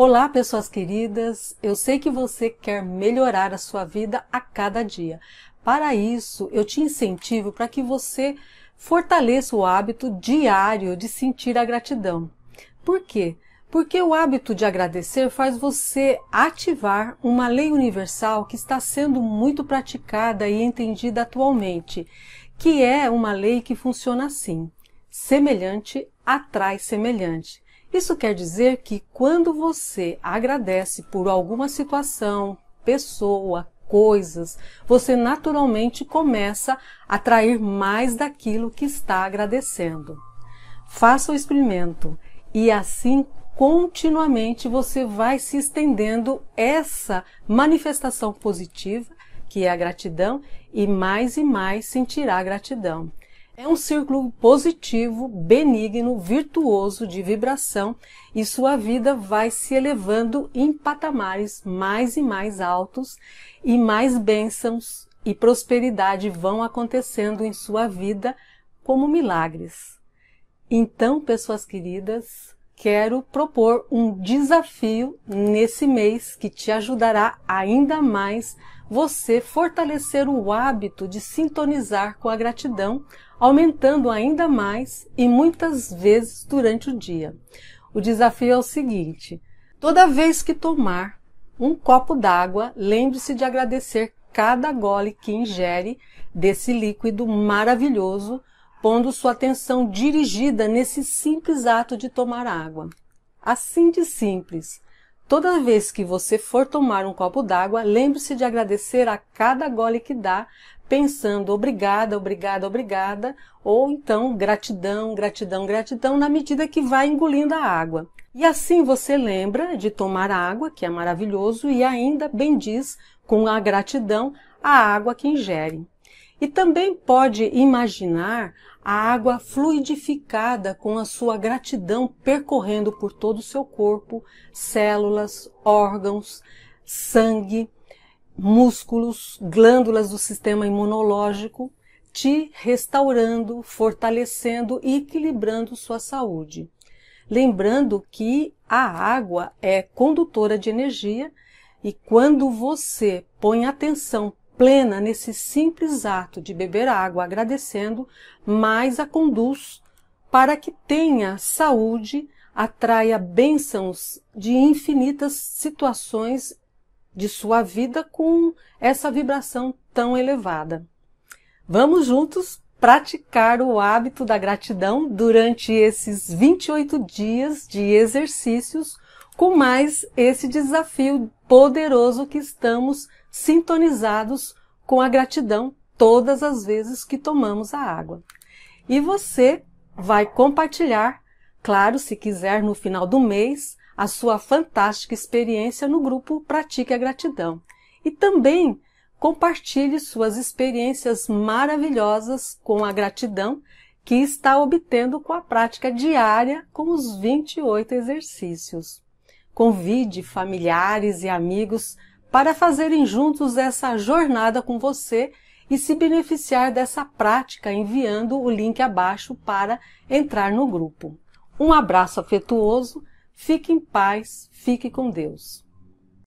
Olá, pessoas queridas! Eu sei que você quer melhorar a sua vida a cada dia. Para isso, eu te incentivo para que você fortaleça o hábito diário de sentir a gratidão. Por quê? Porque o hábito de agradecer faz você ativar uma lei universal que está sendo muito praticada e entendida atualmente, que é uma lei que funciona assim: semelhante atrai semelhante. Isso quer dizer que quando você agradece por alguma situação, pessoa, coisas, você naturalmente começa a atrair mais daquilo que está agradecendo. Faça o experimento e assim continuamente você vai se estendendo essa manifestação positiva, que é a gratidão, e mais e mais sentirá gratidão. É um círculo positivo, benigno, virtuoso de vibração e sua vida vai se elevando em patamares mais e mais altos e mais bênçãos e prosperidade vão acontecendo em sua vida como milagres. Então, pessoas queridas, quero propor um desafio nesse mês que te ajudará ainda mais você fortalecer o hábito de sintonizar com a gratidão, aumentando ainda mais e muitas vezes durante o dia. O desafio é o seguinte: toda vez que tomar um copo d'água, lembre-se de agradecer cada gole que ingere desse líquido maravilhoso pondo sua atenção dirigida nesse simples ato de tomar água. Assim de simples. Toda vez que você for tomar um copo d'água, lembre-se de agradecer a cada gole que dá, pensando obrigada, obrigada, obrigada, ou então gratidão, gratidão, gratidão, na medida que vai engolindo a água. E assim você lembra de tomar água, que é maravilhoso, e ainda bendiz com a gratidão a água que ingere. E também pode imaginar a água fluidificada com a sua gratidão percorrendo por todo o seu corpo, células, órgãos, sangue, músculos, glândulas do sistema imunológico, te restaurando, fortalecendo e equilibrando sua saúde. Lembrando que a água é condutora de energia e quando você põe atenção plena nesse simples ato de beber água agradecendo, mais a conduz para que tenha saúde, atraia bênçãos de infinitas situações de sua vida com essa vibração tão elevada. Vamos juntos praticar o hábito da gratidão durante esses 28 dias de exercícios com mais esse desafio poderoso que estamos sintonizados com a gratidão todas as vezes que tomamos a água. E você vai compartilhar, claro, se quiser, no final do mês, a sua fantástica experiência no grupo Pratique a Gratidão. E também compartilhe suas experiências maravilhosas com a gratidão que está obtendo com a prática diária com os 28 exercícios. Convide familiares e amigos para fazerem juntos essa jornada com você e se beneficiar dessa prática enviando o link abaixo para entrar no grupo. Um abraço afetuoso, fique em paz, fique com Deus.